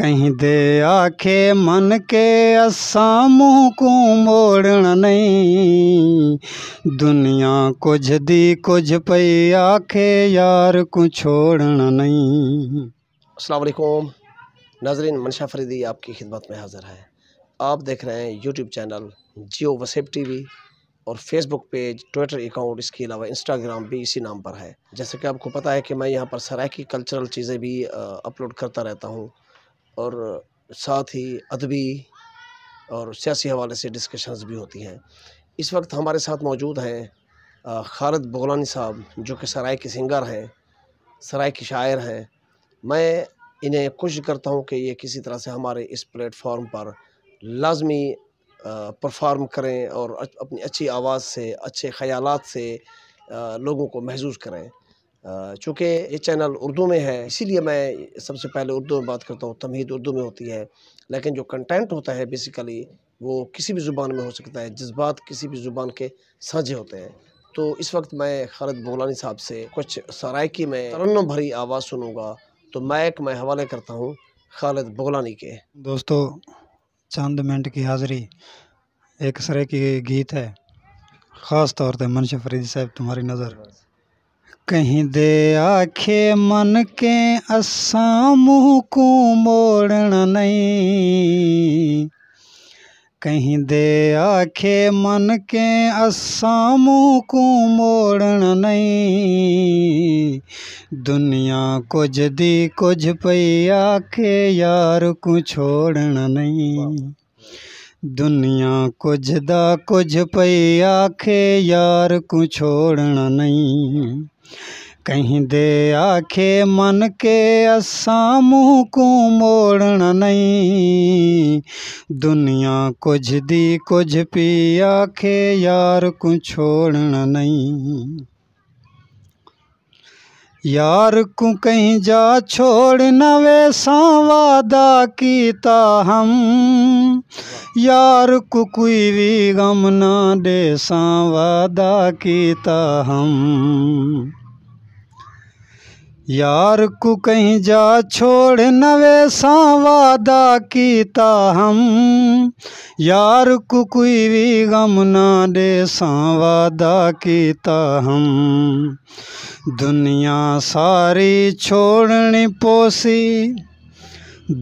कहीं दे आखे मन के असा मुँह को मोड़न नहीं दुनिया कुछ दी कुछ पई आखे यार को छोड़न नहीं असलकुम नाजरीन मनशा फरीदी आपकी खिदमत में हाज़िर है आप देख रहे हैं YouTube channel Geo TV और फेसबुक पेज ट्विटर अकाउंट इसके अलावा इंस्टाग्राम भी इसी नाम पर है जैसे कि आपको पता है कि मैं यहाँ पर सराय की कल्चरल चीज़ें भी अपलोड करता रहता हूँ और साथ ही अदबी और सियासी हवाले से डिस्कशंस भी होती हैं इस वक्त हमारे साथ मौजूद हैं खालद बोगलानी साहब जो कि सराय के सिंगर हैं सराय के शायर हैं मैं इन्हें कोशिश करता हूँ कि ये किसी तरह से हमारे इस प्लेटफॉर्म पर लाजमी परफॉर्म करें और अपनी अच्छी आवाज़ से अच्छे ख्याल से लोगों को महजूज करें चूँकि ये चैनल उर्दू में है इसीलिए मैं सबसे पहले उर्दू में बात करता हूँ तमहीद उर्दू में होती है लेकिन जो कंटेंट होता है बेसिकली वो किसी भी ज़ुबान में हो सकता है जज्बात किसी भी ज़ुबान के साझे होते हैं तो इस वक्त मैं खालद बोलानी साहब से कुछ सरायकी में तरन्नम भरी आवाज़ सुनूँगा तो मैक मैं हवाले करता हूँ खालिद बोलानी के दोस्तों चंद मिनट की हाज़री एक सरायकी गीत है ख़ास तौर पर मुंशी फरीद साहब तुम्हारी नज़र कहीं दे आखे मन के असा मुँह को मोड़न नहीं कहीं दे आखे मन के असा मुँह को मोड़न नहीं दुनिया कुछ दी कुछ पई आखे यार को छोड़न नहीं दुनिया कुछ दा कुछ पई आखे यार को छोड़ना नहीं कहीं दे आखे मन के असा मुँह को मोड़ना नहीं दुनिया कुछ दी कुछ पी आखे यार को छोड़ना नहीं यार को कहीं जा छोड़ नवे वादा कीता हम यार को कोई भी गम ना दे वादा कीता हम यार को कहीं जा छोड़ नवे सा वादा कीता हम यार को कोई भी गम ना दे सा वादा कीता हम दुनिया सारी छोड़नी पोसी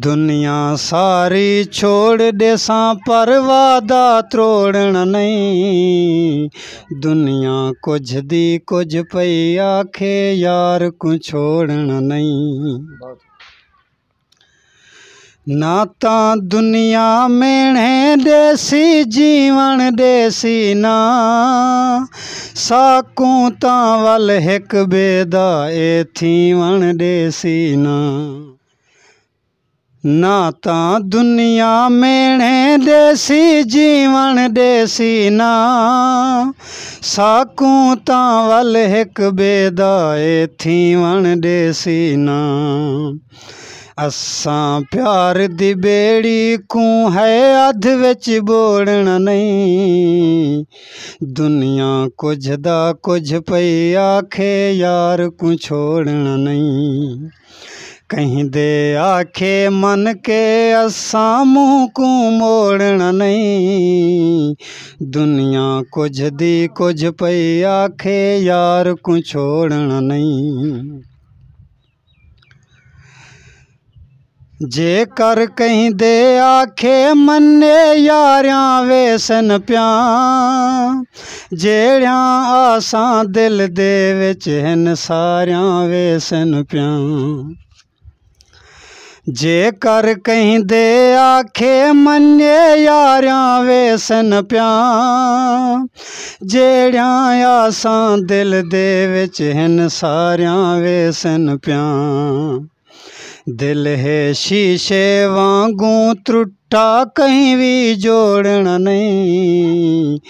ਦੁਨੀਆ ਸਾਰੀ ਛੋੜ ਦੇਸਾਂ ਪਰ ਵਾਦਾ ਤੋੜਨ ਨਹੀਂ ਦੁਨੀਆ ਕੁਝ ਦੀ ਕੁਝ ਪਈ ਆਖੇ ਯਾਰ ਕੋ ਛੋੜਨ ਨਹੀਂ ਨਾ ਤਾਂ ਦੁਨੀਆ ਮੇਣੇ ਦੇਸੀ ਜੀਵਨ ਦੇਸੀ ਨਾ ਸਾਕੂ ਤਾਂ ਵਲ ਇੱਕ ਬੇਦਾ ਏ ਵਣ ਦੇਸੀ ਨਾ ਨਾ ਤਾਂ ਦੁਨੀਆ ਮੇਣੇ ਦੇਸੀ ਜੀਵਨ ਦੇਸੀ ਨਾ ਸਾਕੂ ਤਾਂ ਵਲ ਇੱਕ ਬੇਦਾਏ ਥੀਵਣ ਦੇਸੀ ਨਾ ਅਸਾਂ ਪਿਆਰ ਦੀ ਬੇੜੀ ਕੂ ਹੈ ਅਧ ਵਿੱਚ ਬੋੜਨ ਨਹੀਂ ਦੁਨੀਆ ਕੁਝ ਦਾ ਕੁਝ ਪਈ ਆਖੇ ਯਾਰ ਕੋ ਛੋੜਨ ਨਹੀਂ ਕਹਿੰਦੇ ਆਖੇ ਮਨ ਕੇ ਅਸਾਂ ਮੂੰਹ ਕੋ ਮੋੜਣ ਨਹੀਂ ਦੁਨੀਆ ਕੁਝ ਦੀ ਕੁਝ ਪਈ ਆਖੇ ਯਾਰ ਕੋ ਛੋੜਣ ਨਹੀਂ ਜੇ ਕਰ ਕਹਿੰਦੇ ਆਖੇ ਮੰਨੇ ਯਾਰਾਂ ਵੇਸਨ ਪਿਆ ਜਿਹੜਿਆਂ ਆਸਾਂ ਦਿਲ ਦੇ ਵਿੱਚ ਹਨ ਸਾਰਿਆਂ ਵੇਸਨ ਪਿਆ जेकर कहीं दे आखे मने यारां वेसन प्यां जेड़ियां आसां दिल देन विच हिन वेसन प्यां दिल है शीशे वांगू त्रुट्टा कहीं भी ਵੀ नहीं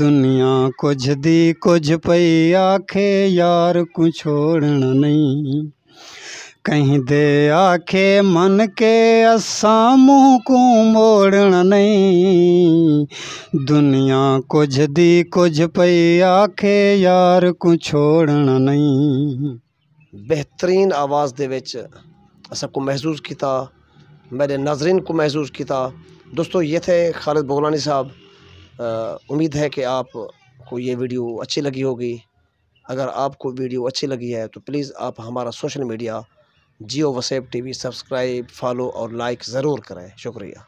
दुनिया कुछ दी कुछ पई आखे यार ਯਾਰ ਕੁ नहीं कहीं दे आखे मन के असा मुँह को मोड़ण नहीं दुनिया कुछ दी कुछ पई आखे यार को छोड़न नहीं बेहतरीन आवाज़ दे विच सबको महसूस किया मेरे नजरिन को महसूस किया दोस्तों ये थे खालिद बोगलानी साहब उम्मीद है कि आपको ये वीडियो अच्छी लगी होगी अगर आपको वीडियो अच्छी लगी है तो प्लीज़ आप हमारा सोशल मीडिया जियो वसेब टी वी सब्सक्राइब फॉलो और लाइक ज़रूर करें शुक्रिया